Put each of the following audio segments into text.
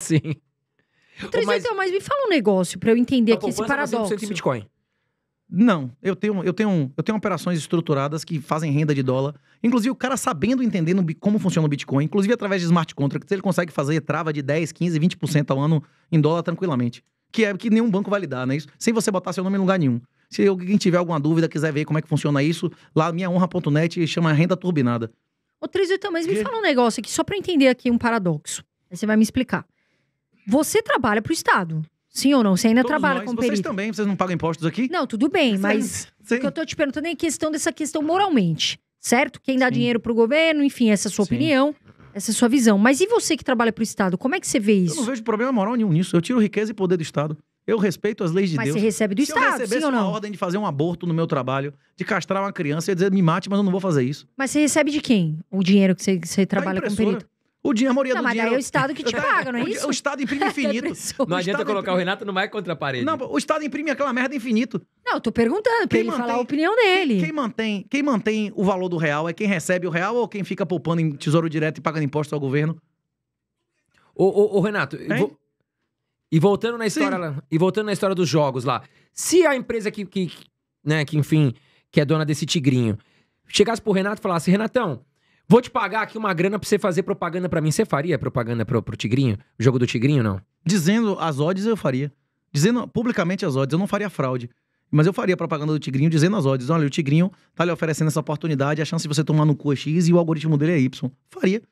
Sim. Três, mas... Então, mas me fala um negócio para eu entender tá aqui esse tá paradoxo. Você em Bitcoin. Não, eu tenho, eu, tenho, eu tenho operações estruturadas que fazem renda de dólar. Inclusive, o cara sabendo entender como funciona o Bitcoin, inclusive através de smart contracts, ele consegue fazer trava de 10, 15, 20% ao ano em dólar tranquilamente. Que é que nenhum banco vai lidar, né? Isso, sem você botar seu nome em lugar nenhum. Se alguém tiver alguma dúvida, quiser ver como é que funciona isso, lá minhaonra.net chama renda turbinada. Ô, Trizio, então, mas me que? fala um negócio aqui, só para entender aqui um paradoxo. Aí você vai me explicar. Você trabalha para o Estado. Sim ou não? Você ainda Todos trabalha nós, como vocês perito. Vocês também, vocês não pagam impostos aqui? Não, tudo bem, mas sim. o que eu estou te perguntando é questão dessa questão moralmente, certo? Quem dá sim. dinheiro para o governo, enfim, essa é a sua opinião, essa é a sua visão. Mas e você que trabalha para o Estado, como é que você vê isso? Eu não vejo problema moral nenhum nisso. Eu tiro riqueza e poder do Estado. Eu respeito as leis de mas Deus. Mas você recebe do Se Estado, sim ou não? Se eu recebesse uma ordem de fazer um aborto no meu trabalho, de castrar uma criança, eu ia dizer, me mate, mas eu não vou fazer isso. Mas você recebe de quem o dinheiro que você, que você trabalha como perito? O dinheiro, a maioria não, do mas dinheiro... é o Estado que te é, paga, não é o, isso? O Estado imprime é infinito. não adianta colocar imprime... o Renato não vai contra a parede. Não, o Estado imprime aquela merda infinito. Não, eu tô perguntando pra quem ele mantém, falar a opinião dele. Quem, quem, mantém, quem mantém o valor do real é quem recebe o real ou quem fica poupando em tesouro direto e pagando imposto ao governo? Ô, ô, ô Renato, e voltando na história lá, e voltando na história dos jogos lá, se a empresa que, que, né, que enfim, que é dona desse tigrinho, chegasse pro Renato e falasse, Renatão, Vou te pagar aqui uma grana pra você fazer propaganda para mim. Você faria propaganda pro, pro Tigrinho? O jogo do Tigrinho, não? Dizendo as odds, eu faria. Dizendo publicamente as odds, eu não faria fraude. Mas eu faria propaganda do Tigrinho dizendo as odds. Olha, o Tigrinho tá lhe oferecendo essa oportunidade, a chance de você tomar no cu é X e o algoritmo dele é Y. Faria.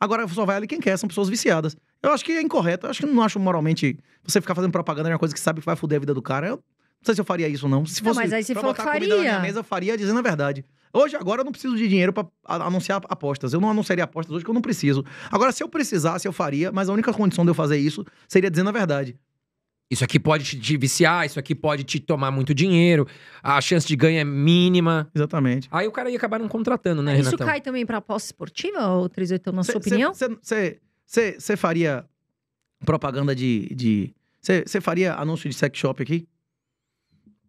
Agora só vai ali quem quer, são pessoas viciadas. Eu acho que é incorreto, eu acho que não acho moralmente você ficar fazendo propaganda de uma coisa que sabe que vai foder a vida do cara. Eu não sei se eu faria isso ou não. Se fosse não, mas aí você falou que faria. Na mesa, eu faria dizendo a verdade. Hoje, agora, eu não preciso de dinheiro para anunciar apostas. Eu não anunciaria apostas hoje, que eu não preciso. Agora, se eu precisasse, eu faria, mas a única condição de eu fazer isso seria dizendo a verdade. Isso aqui pode te viciar, isso aqui pode te tomar muito dinheiro, a chance de ganho é mínima. Exatamente. Aí o cara ia acabar não contratando, né, Renato? Isso cai também pra aposta esportiva, ou 381, na cê, sua opinião? Você faria propaganda de... Você faria anúncio de sex shop aqui?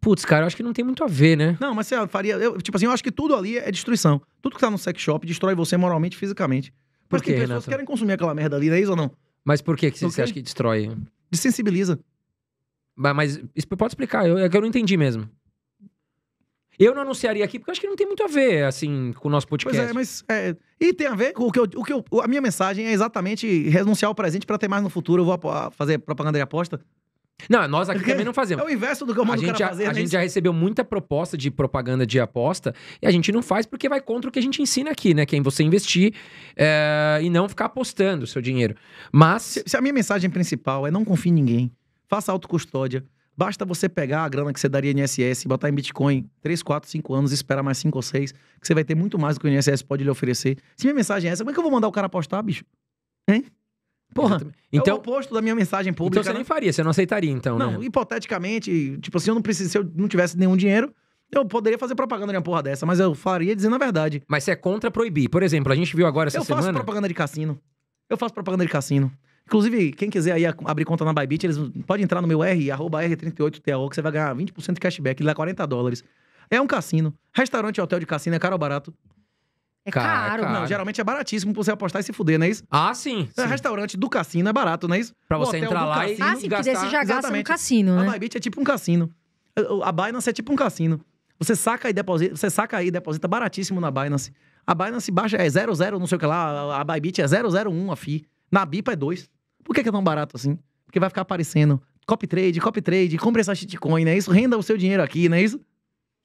Putz, cara, eu acho que não tem muito a ver, né? Não, mas você faria. Eu, tipo assim, eu acho que tudo ali é destruição. Tudo que tá no sex shop destrói você moralmente e fisicamente. Por Porque que, pessoas querem consumir aquela merda ali, não é isso ou não? Mas por que, você, acha que destrói? Desensibiliza. Mas, mas pode explicar, eu, é que eu não entendi mesmo. Eu não anunciaria aqui porque eu acho que não tem muito a ver, assim, com o nosso podcast. Pois é, mas. É, e tem a ver com o que eu. O que eu, a minha mensagem é exatamente renunciar ao presente para ter mais no futuro. Eu vou fazer propaganda de aposta. Não, nós aqui também não fazemos. É o inverso do que eu mando a gente, fazer, A, gente já recebeu muita proposta de propaganda de aposta e a gente não faz porque vai contra o que a gente ensina aqui, né? Que é em você investir é, e não ficar apostando o seu dinheiro. Mas... Se, se, a minha mensagem principal é não confie em ninguém, faça autocustódia, basta você pegar a grana que você daria em INSS e botar em Bitcoin 3, 4, 5 anos esperar mais 5 ou 6, que você vai ter muito mais do que o INSS pode lhe oferecer. Se minha mensagem é essa, como é que eu vou mandar o cara apostar, bicho? Hein? Porra, Exatamente. então, é o então- oposto da minha mensagem pública. Então você né? nem faria, você não aceitaria, então, Não, né? hipoteticamente, tipo assim, eu não precisasse, se eu não tivesse nenhum dinheiro, eu poderia fazer propaganda de uma porra dessa, mas eu faria dizendo a verdade. Mas você é contra proibir. Por exemplo, a gente viu agora essa eu semana... Eu faço propaganda de cassino. Eu faço propaganda de cassino. Inclusive, quem quiser aí abrir conta na Bybit, eles pode entrar no meu R, arroba R38TO, que você vai ganhar 20% de cashback, ele dá 40 dólares. É um cassino. Restaurante hotel de cassino é caro ou barato? É caro. caro. Não, geralmente é baratíssimo pra você apostar e se fuder, não é isso? Ah, sim. É, sim. Restaurante do cassino é barato, não é isso? Pra você entrar lá e Ah, sim, porque você já gasta no cassino, né? A Bybit é tipo um cassino. A Binance é tipo um cassino. Você saca e deposita, você saca e deposita baratíssimo na Binance. A Binance baixa é 00, não sei o que lá, a Bybit é 001 a FI. Na BIPA é 2. Por que que é tão barato assim? Porque vai ficar aparecendo copy trade, copy trade, compre essa shitcoin, não é isso? Renda o seu dinheiro aqui, não é isso?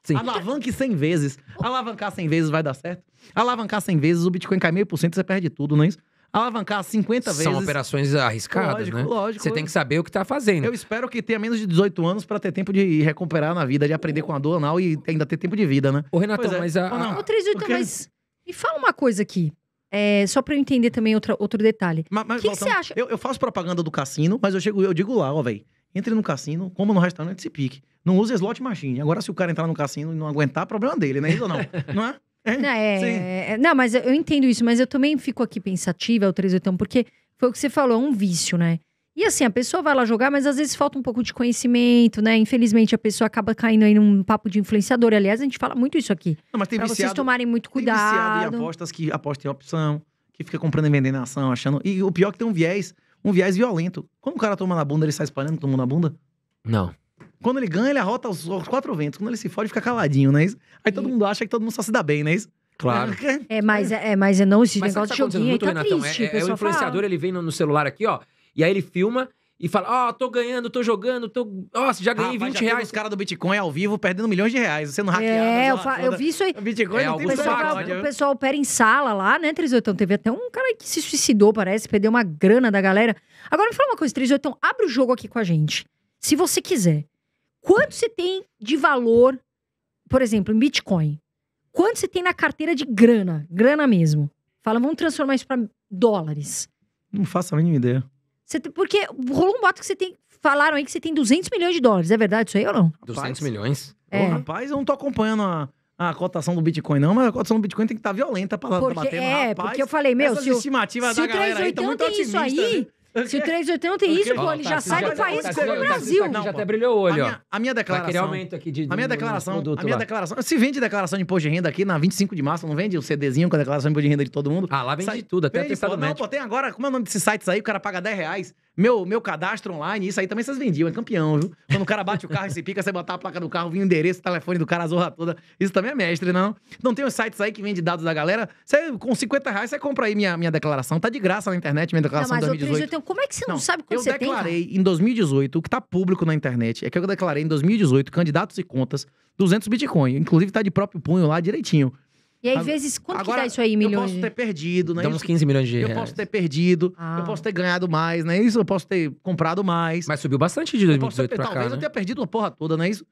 Sim. Alavanque 100 vezes. Alavancar 100 vezes vai dar certo. Alavancar 100 vezes, o Bitcoin cai meio por cento, você perde tudo, não é isso? Alavancar 50 vezes. São operações arriscadas, lógico, né? Lógico. Você tem que saber o que está fazendo. Eu espero que tenha menos de 18 anos para ter tempo de recuperar na vida, de aprender com a dor anal e ainda ter tempo de vida, né? Ô, Renato, é. mas a. Ô, não. 38, Porque... Então, mas. Me fala uma coisa aqui. É, só para eu entender também outra, outro detalhe. o que, que você acha? Eu, eu, faço propaganda do cassino, mas eu, chego, eu digo lá, ó, velho. Entre no cassino, coma no restaurante e se pique. Não use slot machine. Agora, se o cara entrar no cassino e não aguentar, problema dele, né? Isso ou não? não é? É, não, é, é, é, não, mas eu entendo isso, mas eu também fico aqui pensativa, o 38, porque foi o que você falou, é um vício, né? E assim, a pessoa vai lá jogar, mas às vezes falta um pouco de conhecimento, né? Infelizmente, a pessoa acaba caindo aí num papo de influenciador. Aliás, a gente fala muito isso aqui. Não, mas tem pra viciado, vocês tomarem muito cuidado. Tem viciado e apostas que aposta em opção, que fica comprando e vendendo ação, achando... E o pior é que tem um viés um viés violento. Quando o cara toma na bunda, ele sai espalhando todo mundo na bunda? Não. Quando ele ganha, ele arrota os, quatro ventos. Quando ele se fode, fica caladinho, né? Aí todo mundo acha que todo mundo só se dá bem, né? Claro. É, é. é mas é, é, mas é não esse mas negócio de joguinho muito, aí tá Renatão? triste. É, é, o influenciador, fala. ele vem no, no celular aqui, ó, e aí ele filma e fala, ó, oh, tô ganhando, tô jogando, tô. Nossa, já ganhei ah, 20 já reais. Os caras do Bitcoin ao vivo perdendo milhões de reais, sendo hackeado. É, eu, fa... eu vi isso aí. O Bitcoin é, não tem né? o pessoal, o pessoal opera em sala lá, né, Trizoitão? Teve até um cara que se suicidou, parece, perdeu uma grana da galera. Agora me fala uma coisa, Trizoitão, abre o jogo aqui com a gente. Se você quiser. Quanto você tem de valor, por exemplo, em Bitcoin? Quanto você tem na carteira de grana? Grana mesmo. Fala, vamos transformar isso para dólares. Não faço a mínima ideia. Você tem, porque rolou um boato que você tem. Falaram aí que você tem 200 milhões de dólares. É verdade isso aí ou não? 200 milhões? É. Ô, rapaz, eu não tô acompanhando a, a cotação do Bitcoin, não, mas a cotação do Bitcoin tem que estar tá violenta pra, porque, pra bater. É, mas, rapaz, porque eu falei, meu, se, o, se o 380 aí, tá é isso aí, se o 381 tem é isso, pô, ele já sai do tá país como o Brasil. Já até brilhou o olho, ó. A minha declaração. aumento aqui de. A minha declaração. A minha declaração. Se vende declaração de imposto de renda aqui na 25 de março, não vende o CDzinho com a declaração de imposto de renda de todo mundo? Ah, lá vende de tudo, até o testado Não, pô, tem agora. Como é o nome desses sites aí? O cara paga 10 reais. Meu, meu cadastro online, isso aí também vocês vendiam, é campeão, viu? Quando o cara bate o carro e se pica, você botar a placa do carro, vinha o endereço, o telefone do cara, a zorra toda. Isso também é mestre, não? Não tem os sites aí que vende dados da galera? Você, com 50 reais, você compra aí minha, minha declaração. Tá de graça na internet, minha declaração não, mas de 2018. Outro como é que você não, não sabe quando você tem? Eu declarei em 2018, o que tá público na internet, é que eu declarei em 2018, candidatos e contas, 200 Bitcoin. Inclusive tá de próprio punho lá direitinho. E às vezes, quanto Agora, que dá isso aí, milhões? Eu posso ter perdido, né? Dá uns 15 milhões de eu reais. Eu posso ter perdido, ah. eu posso ter ganhado mais, né? Isso, eu posso ter comprado mais. Mas subiu bastante de 2018 eu posso ter, pra Talvez cá, eu né? tenha perdido uma porra toda, não é isso?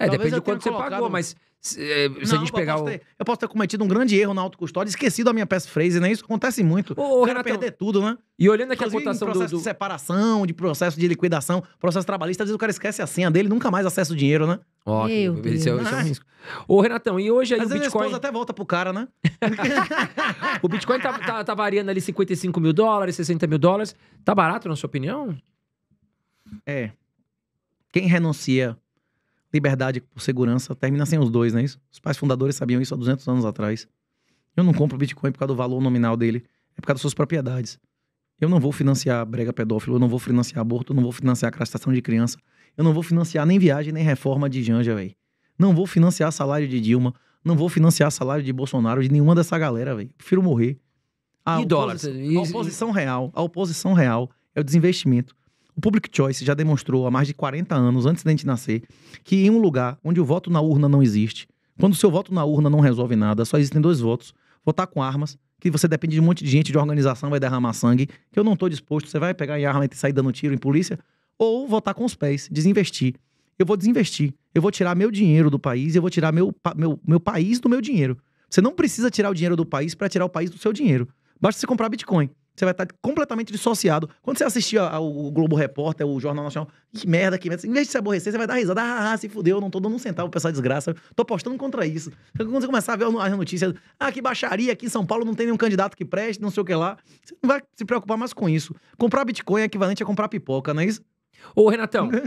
É, Talvez depende de quanto você colocado... pagou, mas se, é, se não, a gente pegar eu posso, o... ter, eu posso ter cometido um grande erro na autocustódia, esquecido a minha passphrase, né? Isso acontece muito. Ô, Renato, perder tudo, né? E olhando aqui Inclusive, a cotação processo do, do... de separação, de processo de liquidação, processo trabalhista, às vezes o cara esquece a senha dele, nunca mais acessa o dinheiro, né? Ó, Esse, é, é um risco. Ô, Renatão, e hoje aí às o Bitcoin... até volta pro cara, né? o Bitcoin tá, tá, tá variando ali 55 mil dólares, 60 mil dólares. Tá barato, na sua opinião? É. Quem renuncia liberdade por segurança termina sem os dois, não é isso? Os pais fundadores sabiam isso há 200 anos atrás. Eu não compro Bitcoin por causa do valor nominal dele, é por causa das suas propriedades. Eu não vou financiar brega pedófilo, eu não vou financiar aborto, eu não vou financiar castração de criança, eu não vou financiar nem viagem, nem reforma de Janja, velho. Não vou financiar salário de Dilma, não vou financiar salário de Bolsonaro, de nenhuma dessa galera, velho. Prefiro morrer. A e dólares? A oposição real, a oposição real é o desinvestimento o Public Choice já demonstrou há mais de 40 anos, antes da gente nascer, que em um lugar onde o voto na urna não existe, quando o seu voto na urna não resolve nada, só existem dois votos, votar com armas, que você depende de um monte de gente, de organização, vai derramar sangue, que eu não estou disposto, você vai pegar em arma e sair dando tiro em polícia, ou votar com os pés, desinvestir. Eu vou desinvestir, eu vou tirar meu dinheiro do país, eu vou tirar meu, meu, meu país do meu dinheiro. Você não precisa tirar o dinheiro do país para tirar o país do seu dinheiro. Basta você comprar Bitcoin você vai estar completamente dissociado. Quando você assistir ao Globo Repórter, o Jornal Nacional, que merda, que merda. Em vez de se aborrecer, você vai dar risada. Ah, ah, ah se fudeu, não tô dando um centavo pra essa desgraça. Tô postando contra isso. Quando você começar a ver as notícias, ah, que baixaria, aqui em São Paulo não tem nenhum candidato que preste, não sei o que lá. Você não vai se preocupar mais com isso. Comprar Bitcoin é equivalente a comprar pipoca, não é isso? Ô, Renatão,